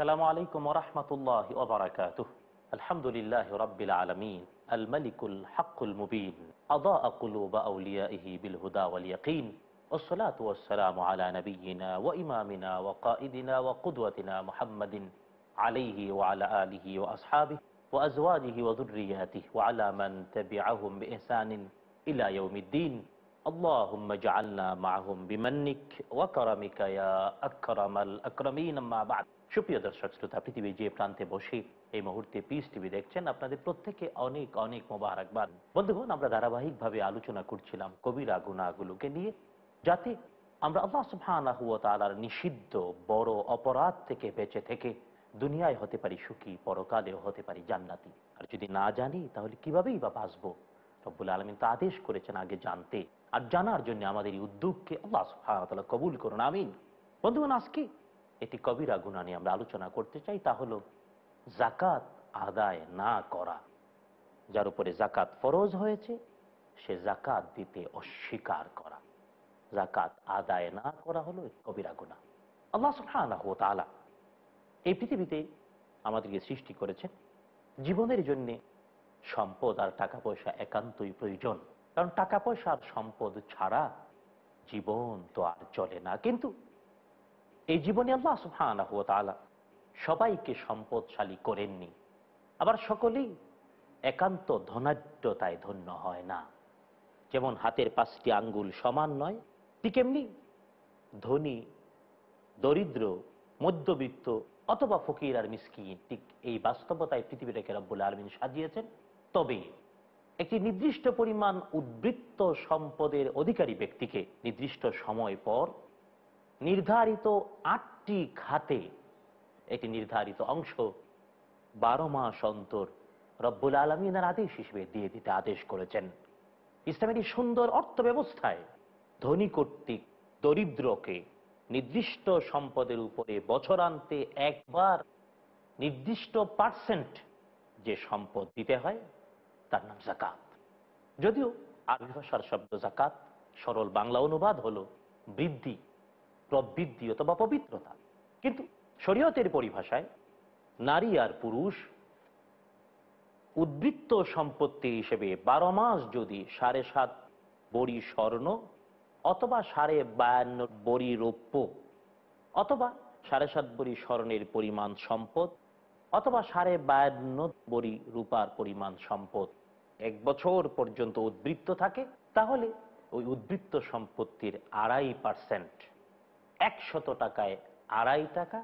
السلام عليكم ورحمة الله وبركاته الحمد لله رب العالمين الملك الحق المبين أضاء قلوب أوليائه بالهدى واليقين والصلاة والسلام على نبينا وإمامنا وقائدنا وقدوتنا محمد عليه وعلى آله وأصحابه وأزواجه وذرياته وعلى من تبعهم بإحسان إلى يوم الدين اللهم اجعلنا সুপ্রিয় দর্শক শ্রোতা যে প্রান্তে বসে এই মুহূর্তে পিস টিভি দেখছেন আপনাদের প্রত্যেকে অনেক অনেক মোবারকবাদ বন্ধুগণ আমরা ধারাবাহিকভাবে আলোচনা করছিলাম কবিরা গুণাগুলোকে নিয়ে যাতে আমরা আল্লাহ সুফানা তালার নিষিদ্ধ বড় অপরাধ থেকে বেঁচে থেকে দুনিয়ায় হতে পারি সুখী পরকালেও হতে পারি জান্নাতি আর যদি না জানি তাহলে কিভাবেই বা বাঁচবো রব্বুল আলমিন তো আদেশ করেছেন আগে জানতে আর জানার জন্য আমাদের এই উদ্যোগকে আল্লাহ সুফায়তলা কবুল করুন আমিন বন্ধুগণ আজকে একটি কবিরা গুণা নিয়ে আমরা আলোচনা করতে চাই তা হল জাকাত আদায় না করা যার উপরে জাকাত ফরজ হয়েছে সে জাকাত দিতে অস্বীকার করা জাকাত আদায় না করা হলো কবিরা গুণা আল্লাহ সুফানাহ তালা এই পৃথিবীতে আমাদেরকে সৃষ্টি করেছেন জীবনের জন্যে সম্পদ আর টাকা পয়সা একান্তই প্রয়োজন কারণ টাকা পয়সা আর সম্পদ ছাড়া জীবন তো আর চলে না কিন্তু এই জীবনে আল্লাহ সুফান সবাইকে সম্পদশালী করেননি আবার সকলেই একান্ত ধনাঢ্যতায় ধন্য হয় না যেমন হাতের পাঁচটি আঙ্গুল সমান নয় ঠিক এমনি ধনী দরিদ্র মধ্যবিত্ত অথবা ফকির আর মিসকি ঠিক এই বাস্তবতায় পৃথিবীটাকে রব্বুল আলমিন সাজিয়েছেন তবে একটি নির্দিষ্ট পরিমাণ উদ্বৃত্ত সম্পদের অধিকারী ব্যক্তিকে নির্দিষ্ট সময় পর নির্ধারিত আটটি খাতে একটি নির্ধারিত অংশ বারো মাস অন্তর রব্বুল আলমিনার আদেশ হিসেবে দিয়ে দিতে আদেশ করেছেন ইসলামের একটি সুন্দর অর্থ ব্যবস্থায় ধনী কর্তৃক দরিদ্রকে নির্দিষ্ট সম্পদের উপরে বছরান্তে একবার নির্দিষ্ট পার্সেন্ট যে সম্পদ দিতে হয় তার নাম জাকাত যদিও আরবি ভাষার শব্দ জাকাত সরল বাংলা অনুবাদ হল বৃদ্ধি প্রবৃদ্ধি অথবা পবিত্রতা কিন্তু শরীয়তের পরিভাষায় নারী আর পুরুষ উদ্বৃত্ত সম্পত্তি হিসেবে বারো মাস যদি সাড়ে সাত বড়ি স্বর্ণ অথবা সাড়ে বায়ান্ন বড়ি রৌপ্য অথবা সাড়ে সাত বড়ি স্বর্ণের পরিমাণ সম্পদ অথবা সাড়ে বায়ান্ন বড়ি রূপার পরিমাণ সম্পদ এক বছর পর্যন্ত উদ্বৃত্ত থাকে তাহলে ওই উদ্বৃত্ত সম্পত্তির আড়াই পার্সেন্ট একশত টাকায় আড়াই টাকা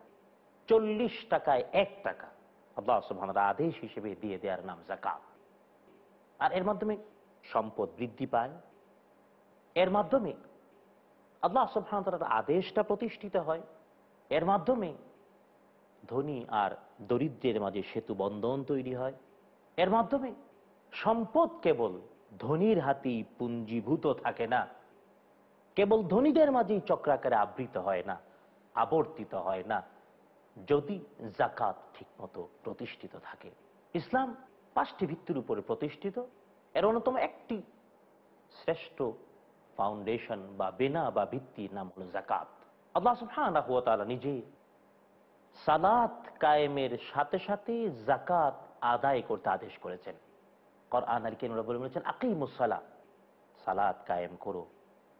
চল্লিশ টাকায় এক টাকা আল্লাহ আদেশ হিসেবে দিয়ে দেওয়ার নাম জাকাত আর এর মাধ্যমে সম্পদ বৃদ্ধি পায় এর মাধ্যমে আল্লাহ আদেশটা প্রতিষ্ঠিত হয় এর মাধ্যমে ধনী আর দরিদ্রের মাঝে সেতু বন্ধন তৈরি হয় এর মাধ্যমে সম্পদ কেবল ধনীর হাতেই পুঞ্জীভূত থাকে না কেবল ধনীদের মাঝেই চক্রাকারে আবৃত হয় না আবর্তিত হয় না যদি জাকাত ঠিকমতো প্রতিষ্ঠিত থাকে ইসলাম পাঁচটি ভিত্তির উপরে প্রতিষ্ঠিত এর অন্যতম একটি শ্রেষ্ঠ ফাউন্ডেশন বা বেনা বা ভিত্তির নাম হলো জাকাত আল্লাহ নিজে সালাত কায়েমের সাথে সাথে জাকাত আদায় করতে আদেশ করেছেন বলে বলেছেন আকিমুসালা সালাদ কায়েম করো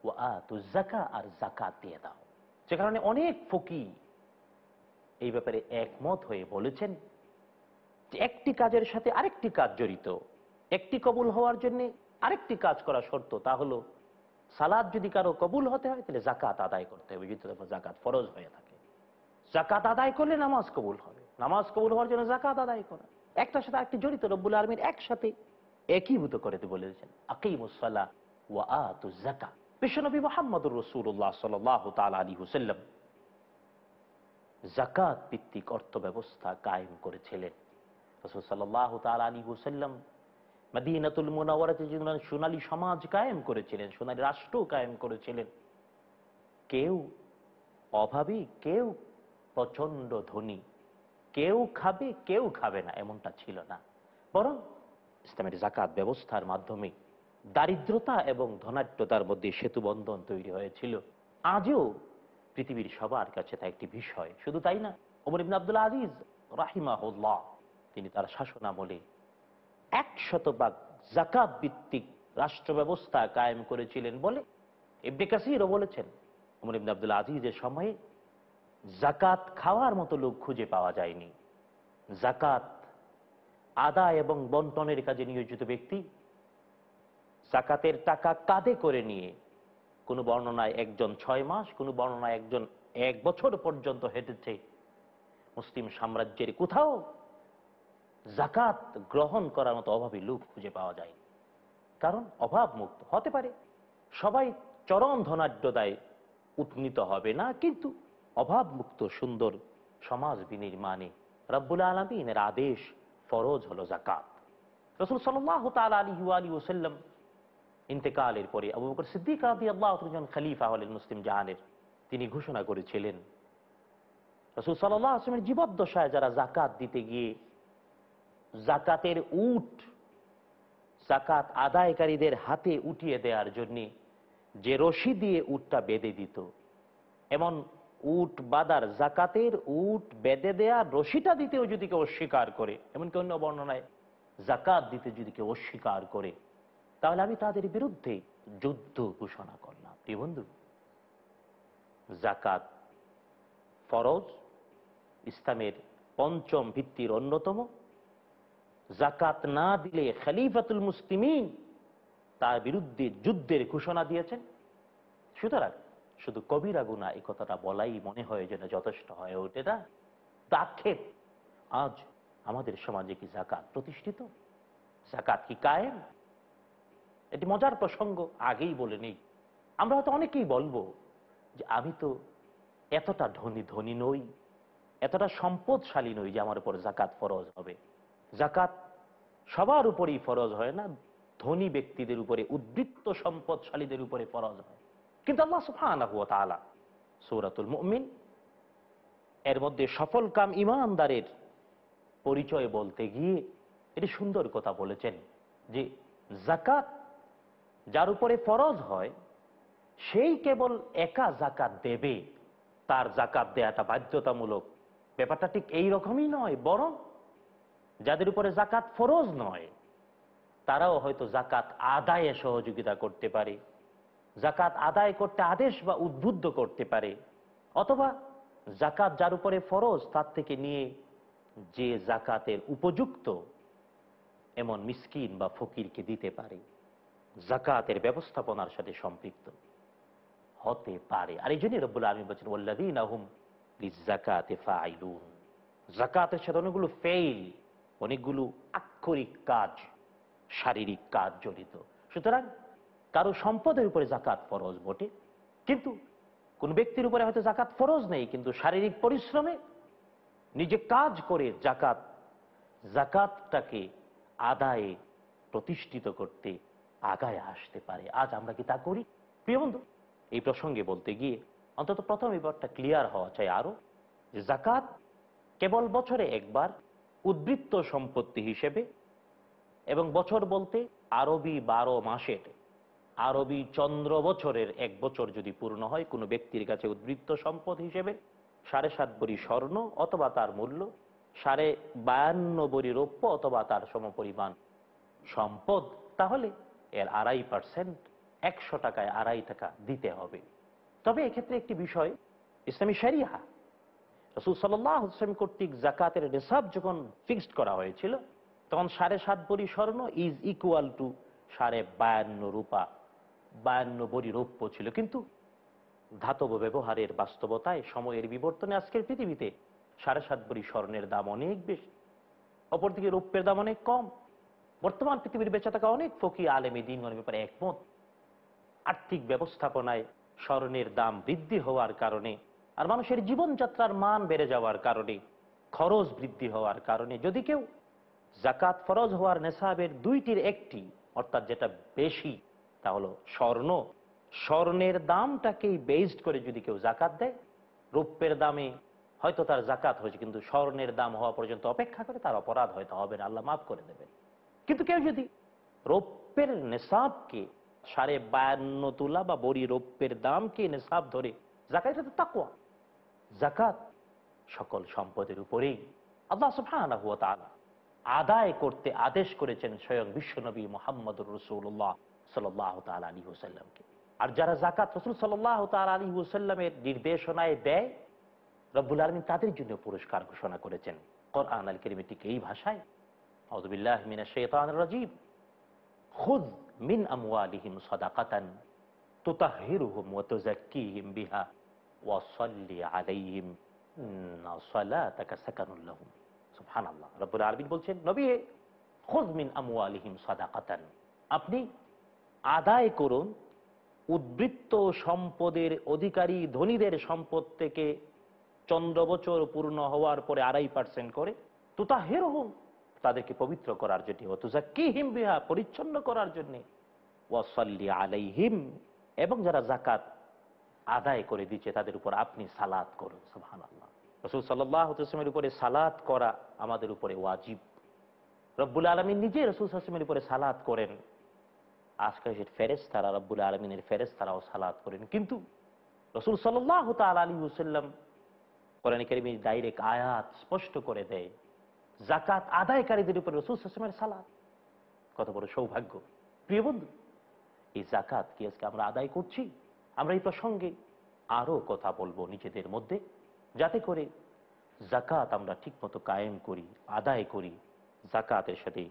ও জাকা আর জাকাত দিয়ে দাও যে কারণে অনেক ফকি এই ব্যাপারে একমত হয়ে বলেছেন যে একটি কাজের সাথে আরেকটি কাজ জড়িত একটি কবুল হওয়ার জন্য আরেকটি কাজ করা শর্ত তা হলো সালাদ যদি কারো কবুল হতে হয় তাহলে জাকাত আদায় করতে হবে যদি জাকাত ফরজ হয়ে থাকে জাকাত আদায় করলে নামাজ কবুল হবে নামাজ কবুল হওয়ার জন্য জাকাত আদায় করা একটার সাথে আরেকটি জড়িত রব্বুল আলমীর একসাথে একীভূত করে বলেছেন আকিমুসাল্লা ওয়া আতু জাকা বিশ্বনবী মোহাম্মদুর রসুল্লাহ সাল্লাহ তাল আলী হুসাল্লাম জাকাত ভিত্তিক অর্থ ব্যবস্থা কায়েম করেছিলেন রসুল সাল্লাহ তাল আলী হুসাল্লাম মাদিনাতুল মোনাওয়ারাতে যেমন সোনালী সমাজ কায়েম করেছিলেন সোনালী রাষ্ট্র কায়েম করেছিলেন কেউ অভাবী কেউ প্রচন্ড ধনী কেউ খাবে কেউ খাবে না এমনটা ছিল না বরং ইসলামের জাকাত ব্যবস্থার মাধ্যমে দারিদ্রতা এবং ধনাঢ্যতার মধ্যে সেতু বন্ধন তৈরি হয়েছিল আজও পৃথিবীর সবার কাছে তা একটি বিষয় শুধু তাই না ওমর ইবন আবদুল্লা আজিজ রাহিমাহুল্লাহ তিনি তার শাসনামলে এক শতভাগ জাকাত ভিত্তিক রাষ্ট্র ব্যবস্থা কায়েম করেছিলেন বলে ইবনে কাসিরও বলেছেন ওমর ইবন আবদুল্লা আজিজের সময়ে জাকাত খাওয়ার মতো লোক খুঁজে পাওয়া যায়নি জাকাত আদা এবং বন্টনের কাজে নিয়োজিত ব্যক্তি সাকাতের টাকা কাঁধে করে নিয়ে কোনো বর্ণনায় একজন ছয় মাস কোনো বর্ণনায় একজন এক বছর পর্যন্ত হেঁটেছে মুসলিম সাম্রাজ্যের কোথাও জাকাত গ্রহণ করার মতো অভাবী লোক খুঁজে পাওয়া যায় কারণ অভাব মুক্ত হতে পারে সবাই চরম ধনাঢ্যদায় উৎনীত হবে না কিন্তু অভাব মুক্ত সুন্দর সমাজ বিনির্মাণে রব্বুল আলমিনের আদেশ ফরজ হলো জাকাত রসুল সাল্লাম আলী ওসাল্লাম ইন্তেকালের পরে আবু বকর সিদ্দিক খালিফা হলেন মুসলিম জাহানের তিনি ঘোষণা করেছিলেন রসুল সাল্লাহ জীবদ্দশায় যারা জাকাত দিতে গিয়ে জাকাতের উট জাকাত আদায়কারীদের হাতে উঠিয়ে দেওয়ার জন্যে যে রশি দিয়ে উটটা বেঁধে দিত এমন উট বাদার জাকাতের উট বেঁধে দেয়া রশিটা দিতেও যদি কেউ অস্বীকার করে এমনকি অন্য বর্ণনায় জাকাত দিতে যদি কেউ অস্বীকার করে তাহলে আমি তাদের বিরুদ্ধে যুদ্ধ ঘোষণা করলাম প্রিয় বন্ধু জাকাত ফরজ ইসলামের পঞ্চম ভিত্তির অন্যতম জাকাত না দিলে খালিফাতুল মুসলিমিন তার বিরুদ্ধে যুদ্ধের ঘোষণা দিয়েছেন সুতরাং শুধু কবিরা গুণা এই কথাটা বলাই মনে হয় যেন যথেষ্ট হয়ে ওঠে না তাক্ষেপ আজ আমাদের সমাজে কি জাকাত প্রতিষ্ঠিত জাকাত কি কায়েম এটি মজার প্রসঙ্গ আগেই বলে নেই আমরা হয়তো অনেকেই বলবো যে আমি তো এতটা ধনী ধনী নই এতটা সম্পদশালী নই যে আমার উপর জাকাত ফরজ হবে জাকাত সবার উপরেই ফরজ হয় না ধনী ব্যক্তিদের উপরে উদ্বৃত্ত সম্পদশালীদের উপরে ফরজ হয় কিন্তু আল্লাহ সুফানা হুয়া তালা সৌরাতুল মুমিন এর মধ্যে সফল কাম ইমানদারের পরিচয় বলতে গিয়ে এটি সুন্দর কথা বলেছেন যে জাকাত যার উপরে ফরজ হয় সেই কেবল একা জাকাত দেবে তার জাকাত দেয়াটা বাধ্যতামূলক ব্যাপারটা ঠিক এই রকমই নয় বরং যাদের উপরে জাকাত ফরজ নয় তারাও হয়তো জাকাত আদায়ে সহযোগিতা করতে পারে জাকাত আদায় করতে আদেশ বা উদ্বুদ্ধ করতে পারে অথবা জাকাত যার উপরে ফরজ তার থেকে নিয়ে যে জাকাতের উপযুক্ত এমন মিসকিন বা ফকিরকে দিতে পারে জাকাতের ব্যবস্থাপনার সাথে সম্পৃক্ত হতে পারে আর এই জন্য রব্বুল আলমী বলছেন ওল্লাদিন আহম জাকাতে ফাইলুন জাকাতের সাথে অনেকগুলো ফেইল অনেকগুলো আক্ষরিক কাজ শারীরিক কাজ জড়িত সুতরাং কারো সম্পদের উপরে জাকাত ফরজ বটে কিন্তু কোন ব্যক্তির উপরে হয়তো জাকাত ফরজ নেই কিন্তু শারীরিক পরিশ্রমে নিজে কাজ করে জাকাত জাকাতটাকে আদায়ে প্রতিষ্ঠিত করতে আগায় আসতে পারে আজ আমরা কি তা করি প্রিয় বন্ধু এই প্রসঙ্গে বলতে গিয়ে অন্তত প্রথম এবারটা ক্লিয়ার হওয়া চাই আরো যে জাকাত কেবল বছরে একবার উদ্বৃত্ত সম্পত্তি হিসেবে এবং বছর বলতে আরবি বারো মাসের আরবি চন্দ্র বছরের এক বছর যদি পূর্ণ হয় কোনো ব্যক্তির কাছে উদ্বৃত্ত সম্পদ হিসেবে সাড়ে সাত বড়ি স্বর্ণ অথবা তার মূল্য সাড়ে বায়ান্ন বড়ি রৌপ্য অথবা তার সমপরিমাণ সম্পদ তাহলে এর আড়াই পার্সেন্ট একশো টাকায় আড়াই টাকা দিতে হবে তবে এক্ষেত্রে একটি বিষয় ইসলামী শরিহা রসুল সাল্লাহ হোসেন কর্তৃক জাকাতের নিসাব যখন ফিক্সড করা হয়েছিল তখন সাড়ে সাত বড়ি স্বর্ণ ইজ ইকুয়াল টু সাড়ে বায়ান্ন রূপা বায়ান্ন বড়ি রৌপ্য ছিল কিন্তু ধাতব ব্যবহারের বাস্তবতায় সময়ের বিবর্তনে আজকের পৃথিবীতে সাড়ে সাত বড়ি স্বর্ণের দাম অনেক বেশি অপরদিকে রৌপ্যের দাম অনেক কম বর্তমান পৃথিবীর বেঁচে থাকা অনেক ফকি আলেমী দিনগণের ব্যাপারে একমত আর্থিক ব্যবস্থাপনায় স্বর্ণের দাম বৃদ্ধি হওয়ার কারণে আর মানুষের জীবনযাত্রার মান বেড়ে যাওয়ার কারণে খরচ বৃদ্ধি হওয়ার কারণে যদি কেউ জাকাত ফরজ হওয়ার নেশাবের দুইটির একটি অর্থাৎ যেটা বেশি তা হলো স্বর্ণ স্বর্ণের দামটাকেই বেসড করে যদি কেউ জাকাত দেয় রূপের দামে হয়তো তার জাকাত হয়েছে কিন্তু স্বর্ণের দাম হওয়া পর্যন্ত অপেক্ষা করে তার অপরাধ হয়তো হবে না আল্লাহ মাফ করে দেবেন কিন্তু কেউ যদি রৌপ্যের নেশাবকে সাড়ে বায়ান্ন তোলা বা বড়ি রৌপ্যের দামকে নেশাব ধরে জাকাত এটা তো তাকুয়া জাকাত সকল সম্পদের উপরেই আল্লাহ সফানা হুয়া তালা আদায় করতে আদেশ করেছেন স্বয়ং বিশ্বনবী মোহাম্মদুর রসুল্লাহ সাল্লাহ তাল আলী হোসাল্লামকে আর যারা জাকাত রসুল সাল্লাহ তাল আলী হোসাল্লামের নির্দেশনায় দেয় রব্বুল আলমিন তাদের জন্য পুরস্কার ঘোষণা করেছেন কোরআন আল করিমে ঠিক এই ভাষায় আউদুবিল্লাহ মিনা শেতান রাজীব খুদ মিন আমওয়ালিহিম সাদাকাতান তুতাহিরুহুম ওয়া তুযাক্কিহিম বিহা ওয়া সাল্লি আলাইহিম ইন্না সালাতাকা সাকানুল লাহুম সুবহানাল্লাহ রব্বুল আলামিন বলছেন নবী খুদ মিন আমওয়ালিহিম সাদাকাতান আপনি আদায় করুন উদ্বৃত্ত সম্পদের অধিকারী ধনীদের সম্পদ থেকে চন্দ্র বছর পূর্ণ হওয়ার পরে আড়াই পার্সেন্ট করে তো তা হেরো তাদেরকে পবিত্র করার জন্য কি হিম বিহা পরিচ্ছন্ন করার জন্যে আলাই আলাইহিম এবং যারা জাকাত আদায় করে দিচ্ছে তাদের উপর আপনি সালাত করুন সুহান আল্লাহ রসুল সাল্লাহমের উপরে সালাত করা আমাদের উপরে ওয়াজিব রব্বুল আলমী নিজে রসুল হাসিমের উপরে সালাত করেন আজকে সে ফেরেস তারা রব্বুল আলমিনের ফেরেস তারাও সালাদ করেন কিন্তু রসুল সাল্লাহ তাল আলী হুসাল্লাম কোরআন করিমের ডাইরেক্ট আয়াত স্পষ্ট করে দেয় জাকাত আদায়কারীদের উপরে রসুল সাসমের সালাদ কত বড় সৌভাগ্য প্রিয় বন্ধু এই জাকাত কি আজকে আমরা আদায় করছি আমরা এই প্রসঙ্গে আরও কথা বলবো নিজেদের মধ্যে যাতে করে জাকাত আমরা ঠিকমতো কায়েম করি আদায় করি জাকাতের সাথে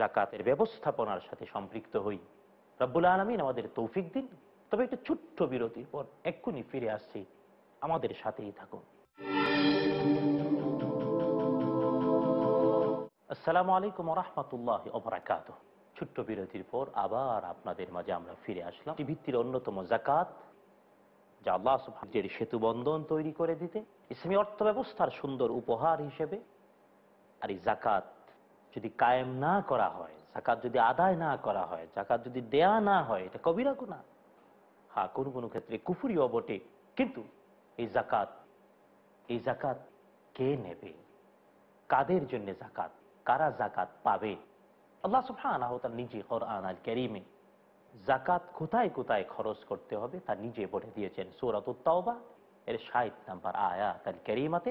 জাকাতের ব্যবস্থাপনার সাথে সম্পৃক্ত হই রব্বুল আলমিন আমাদের তৌফিক দিন তবে একটা ছোট্ট বিরতির পর এক্ষুনি ফিরে আসছি আমাদের সাথেই থাকুন আসসালামু আলাইকুম রহমতুল্লাহ অবরাকাত ছোট্ট বিরতির পর আবার আপনাদের মাঝে আমরা ফিরে আসলাম ভিত্তির অন্যতম জাকাত যা আল্লাহ সুফাজের সেতু বন্ধন তৈরি করে দিতে ইসলামী অর্থ ব্যবস্থার সুন্দর উপহার হিসেবে আর এই জাকাত যদি কায়েম না করা হয় জাকাত যদি আদায় না করা হয় জাকাত যদি দেয়া না হয় এটা কবিরা গুণা হ্যাঁ কোন কোনো ক্ষেত্রে কুফুরি অবটে কিন্তু এই জাকাত এই জাকাত কে নেবে কাদের জন্য জাকাত কারা জাকাত পাবে আল্লাহ সুফান তার নিজে কোরআন আল ক্যারিমে জাকাত কোথায় কোথায় খরচ করতে হবে তা নিজে বলে দিয়েছেন সৌরত উত্তাওবা এর ষাট নাম্বার আয়া তার ক্যারিমাতে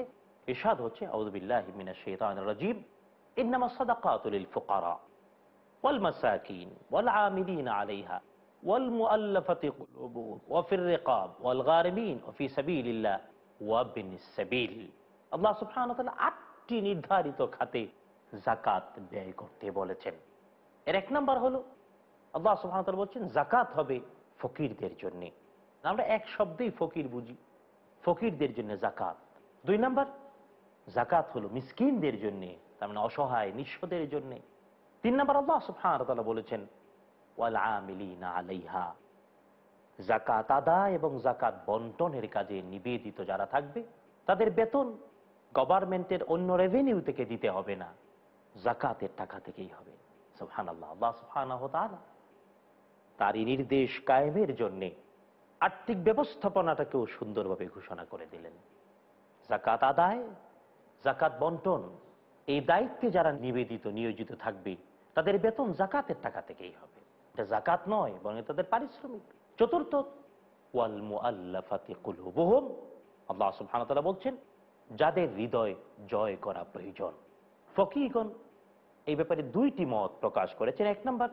এসাদ হচ্ছে আউদুবিল্লাহ মিনা শেতান রাজিব ইন্নামা সাদাকাতুল ফুকারা والمساكين والعاملين عليها والمؤلفة قلوبهم وفي الرقاب والغارمين وفي سبيل الله وابن السبيل আটটি নির্ধারিত খাতে জাকাত ব্যয় করতে বলেছেন এর এক নাম্বার হলো আল্লাহ বলছেন জাকাত হবে ফকিরদের জন্য আমরা এক শব্দেই ফকির বুঝি ফকিরদের জন্য জাকাত দুই নাম্বার জাকাত হলো মিসকিনদের জন্য তার মানে অসহায় নিঃস্বদের জন্যে তিন নম্বর আল্লাহ সুফানতালা বলেছেন আলাইহা জাকাত আদা এবং জাকাত বন্টনের কাজে নিবেদিত যারা থাকবে তাদের বেতন গভর্নমেন্টের অন্য রেভিনিউ থেকে দিতে হবে না জাকাতের টাকা থেকেই হবে আল্লাহ আল্লাহ তারই নির্দেশ কায়েমের জন্যে আর্থিক ব্যবস্থাপনাটাকেও সুন্দরভাবে ঘোষণা করে দিলেন জাকাত আদায় জাকাত বন্টন এই দায়িত্বে যারা নিবেদিত নিয়োজিত থাকবে তাদের বেতন জাকাতের টাকা থেকেই হবে এটা জাকাত নয় বরং তাদের পারিশ্রমিক চতুর্থ ওয়াল মুআল্লাফাতি কুলুবুহুম আল্লাহ সুবহানাহু ওয়া বলছেন যাদের হৃদয় জয় করা প্রয়োজন ফকিগণ এই ব্যাপারে দুইটি মত প্রকাশ করেছেন এক নম্বর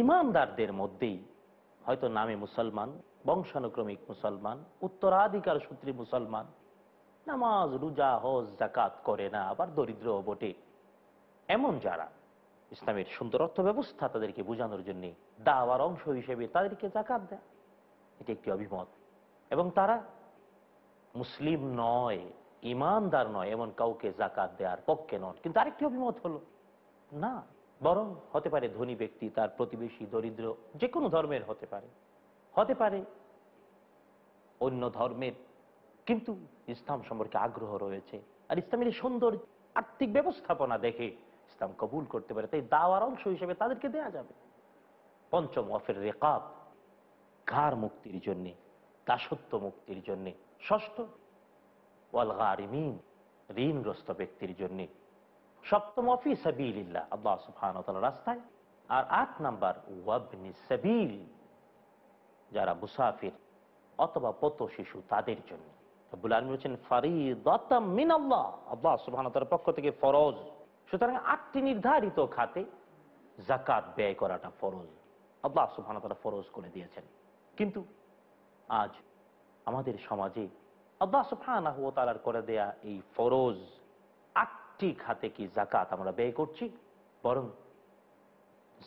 ইমানদারদের মধ্যেই হয়তো নামে মুসলমান বংশানুক্রমিক মুসলমান উত্তরাধিকার সূত্রে মুসলমান নামাজ রোজা হজ জাকাত করে না আবার দরিদ্র বটে এমন যারা ইসলামের সুন্দর অর্থ ব্যবস্থা তাদেরকে বোঝানোর জন্য দাওয়ার অংশ হিসেবে তাদেরকে জাকাত দেয় এটি একটি অভিমত এবং তারা মুসলিম নয় ইমানদার নয় এমন কাউকে জাকাত দেওয়ার পক্ষে নন কিন্তু আরেকটি অভিমত হলো না বরং হতে পারে ধনী ব্যক্তি তার প্রতিবেশী দরিদ্র যে কোনো ধর্মের হতে পারে হতে পারে অন্য ধর্মের কিন্তু ইসলাম সম্পর্কে আগ্রহ রয়েছে আর ইসলামের সুন্দর আর্থিক ব্যবস্থাপনা দেখে ইসলাম কবুল করতে পারে তাই দাওয়ার অংশ হিসেবে তাদেরকে দেয়া যাবে পঞ্চম অফের রেকাব ঘাড় মুক্তির জন্যে দাসত্ব মুক্তির জন্যে ষষ্ঠ ওয়ালগা রিমিন ঋণগ্রস্ত ব্যক্তির জন্যে সপ্তম অফি সাবিল ইল্লা আল্লাহ সুফান রাস্তায় আর আট নাম্বার ওয়াবনি সাবিল যারা মুসাফির অথবা পত শিশু তাদের জন্য আব্বুল আলমী হচ্ছেন ফারিদ মিন আল্লাহ আল্লাহ সুবাহতার পক্ষ থেকে ফরজ সুতরাং আটটি নির্ধারিত খাতে জাকাত ব্যয় করাটা ফরজ আল্লাহ সুফান তারা ফরজ করে দিয়েছেন কিন্তু আজ আমাদের সমাজে আল্লাহ সুফানা হুয়া তালার করে দেয়া এই ফরজ আটটি খাতে কি জাকাত আমরা ব্যয় করছি বরং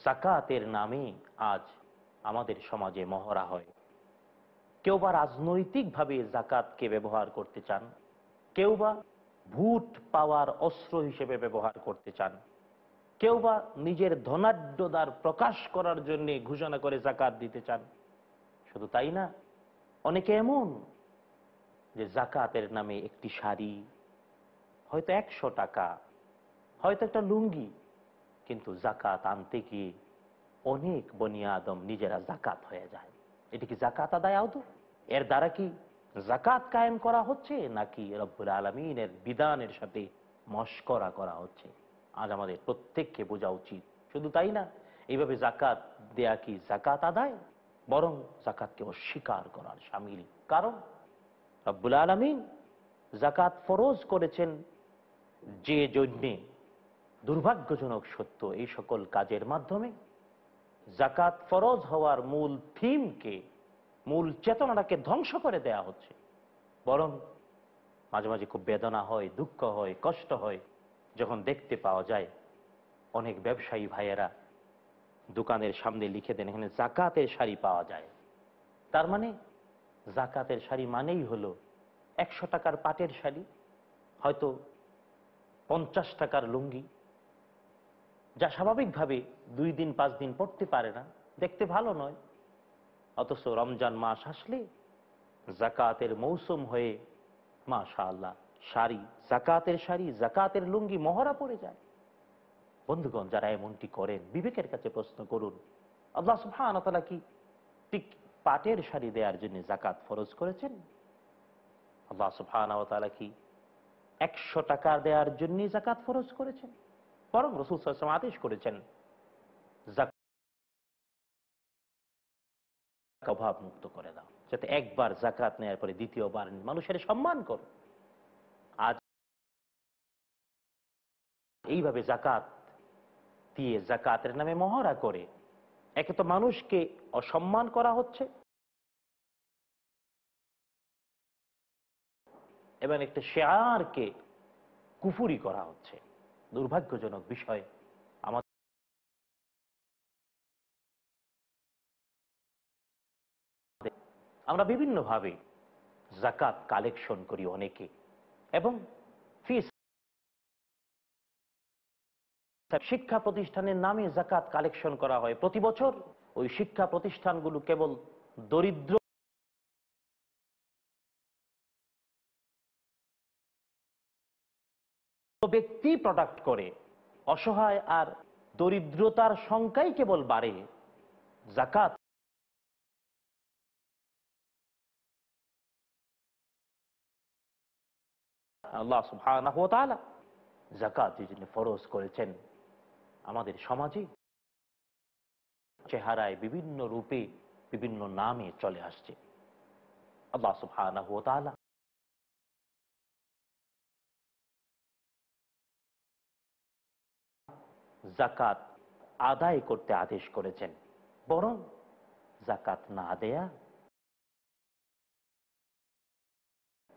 জাকাতের নামে আজ আমাদের সমাজে মহড়া হয় কেউ বা রাজনৈতিকভাবে জাকাতকে ব্যবহার করতে চান কেউ বা ভূত পাওয়ার অস্ত্র হিসেবে ব্যবহার করতে চান কেউ বা নিজের ধনাঢ্যদার প্রকাশ করার জন্য ঘোষণা করে জাকাত দিতে চান শুধু তাই না অনেকে এমন যে জাকাতের নামে একটি শাড়ি হয়তো একশো টাকা হয়তো একটা লুঙ্গি কিন্তু জাকাত আনতে গিয়ে অনেক বনিয়াদম নিজেরা জাকাত হয়ে যায় এটি কি জাকাত আদায় আদৌ এর দ্বারা কি জাকাত কায়েম করা হচ্ছে নাকি রব্বুল আলমিনের বিধানের সাথে মস্করা করা হচ্ছে আজ আমাদের প্রত্যেককে বোঝা উচিত শুধু তাই না এইভাবে জাকাত দেয়া কি জাকাত আদায় বরং জাকাতকে অস্বীকার করার সামিল কারণ রব্বুল আলমিন জাকাত ফরজ করেছেন যে জন্যে দুর্ভাগ্যজনক সত্য এই সকল কাজের মাধ্যমে জাকাত ফরজ হওয়ার মূল থিমকে মূল চেতনাটাকে ধ্বংস করে দেয়া হচ্ছে বরং মাঝে মাঝে খুব বেদনা হয় দুঃখ হয় কষ্ট হয় যখন দেখতে পাওয়া যায় অনেক ব্যবসায়ী ভাইয়েরা দোকানের সামনে লিখে দেন এখানে জাকাতের শাড়ি পাওয়া যায় তার মানে জাকাতের শাড়ি মানেই হলো একশো টাকার পাটের শাড়ি হয়তো পঞ্চাশ টাকার লুঙ্গি যা স্বাভাবিকভাবে দুই দিন পাঁচ দিন পড়তে পারে না দেখতে ভালো নয় অথচ রমজান মাস আসলে জাকাতের মৌসুম হয়ে মাশা আল্লাহ শাড়ি জাকাতের শাড়ি জাকাতের লুঙ্গি মহড়া পড়ে যায় বন্ধুগণ যারা এমনটি করেন বিবেকের কাছে প্রশ্ন করুন আল্লাহ সুফানতলা কি ঠিক পাটের শাড়ি দেওয়ার জন্য জাকাত ফরজ করেছেন আল্লাহ সুফানতলা কি একশো টাকা দেওয়ার জন্য জাকাত ফরজ করেছেন বরং রসুল আদেশ করেছেন তাদেরকে মুক্ত করে দাও যাতে একবার জাকাত নেওয়ার পরে দ্বিতীয়বার মানুষের সম্মান করো আজ এইভাবে জাকাত দিয়ে জাকাতের নামে মহড়া করে একে তো মানুষকে অসম্মান করা হচ্ছে এবং একটা শেয়ারকে কুফুরি করা হচ্ছে দুর্ভাগ্যজনক বিষয় আমরা বিভিন্নভাবে জাকাত কালেকশন করি অনেকে এবং ফিস শিক্ষা প্রতিষ্ঠানের নামে জাকাত কালেকশন করা হয় প্রতি বছর ওই শিক্ষা প্রতিষ্ঠানগুলো কেবল দরিদ্র ব্যক্তি প্রোডাক্ট করে অসহায় আর দরিদ্রতার সংখ্যাই কেবল বাড়ে জাকাত আল্লাহ সুবহানাহু ওয়া তাআলা যাকাত ফরজ করেছেন আমাদের সমাজে চেহারায় বিভিন্ন রূপে বিভিন্ন নামে চলে আসছে আল্লাহ সুবহানাহু জাকাত আদায় করতে আদেশ করেছেন বরং জাকাত না দেয়া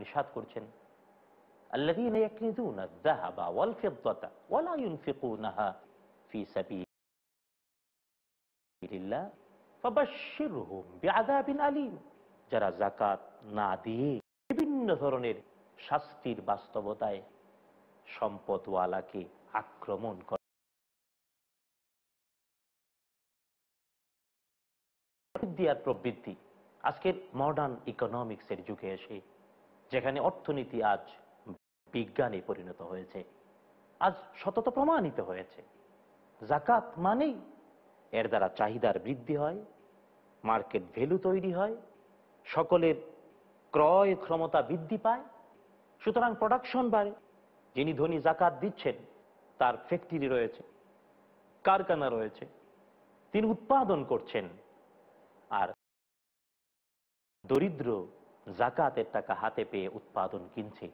নিষাদ করছেন الذين يكنزون الذهب والفضة ولا ينفقونها في سبيل الله فبشرهم بعذاب أليم যারা জাকাত না দিয়ে বিভিন্ন ধরনের শাস্তির বাস্তবতায় সম্পদওয়ালাকে আক্রমণ করে প্রবৃদ্ধি আর প্রবৃদ্ধি আজকের মডার্ন ইকোনমিক্সের যুগে এসে যেখানে অর্থনীতি আজ বিজ্ঞানে পরিণত হয়েছে আজ সতত প্রমাণিত হয়েছে জাকাত মানে এর দ্বারা চাহিদার বৃদ্ধি হয় মার্কেট ভ্যালু তৈরি হয় সকলের ক্রয় ক্ষমতা বৃদ্ধি পায় সুতরাং প্রোডাকশন বাড়ে যিনি ধনী জাকাত দিচ্ছেন তার ফ্যাক্টরি রয়েছে কারখানা রয়েছে তিনি উৎপাদন করছেন আর দরিদ্র জাকাতের টাকা হাতে পেয়ে উৎপাদন কিনছে